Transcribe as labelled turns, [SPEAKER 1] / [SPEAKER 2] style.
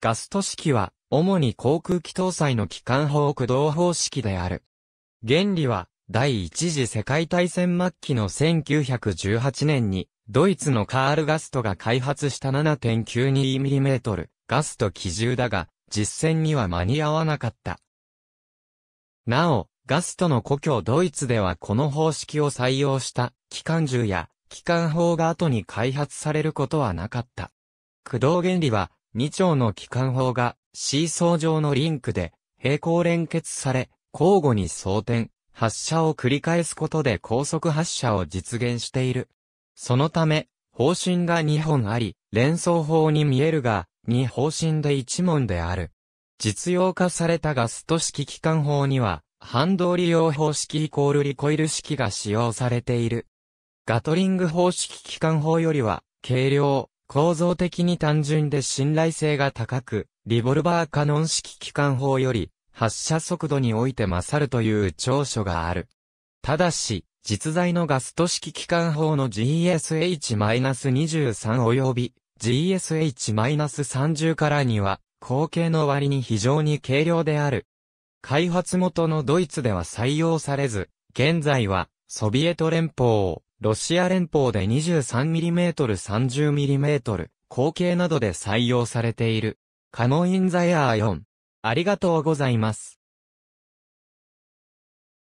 [SPEAKER 1] ガ
[SPEAKER 2] スト式は、主に航空機搭載の機関砲駆動方式である。原理は、第一次世界大戦末期の1918年に、ドイツのカール・ガストが開発した 7.92mm ガスト機銃だが、実戦には間に合わなかった。なお、ガストの故郷ドイツではこの方式を採用した機関銃や機関砲が後に開発されることはなかった。駆動原理は2丁の機関砲がシーソー状のリンクで平行連結され、交互に装填、発射を繰り返すことで高速発射を実現している。そのため、方針が2本あり、連想法に見えるが、2方針で1門である。実用化されたガスト式機関砲には、反動利用方式イコールリコイル式が使用されている。ガトリング方式機関砲よりは、軽量、構造的に単純で信頼性が高く、リボルバーカノン式機関砲より発射速度において勝るという長所がある。ただし、実在のガスト式機関砲の GSH-23 及び GSH-30 からには、後継の割に非常に軽量である。開発元のドイツでは採用されず、現在はソビエト連邦、ロシア連邦で 23mm、30mm、口径などで採用されている。カノインザエアー4。ありがとうございます。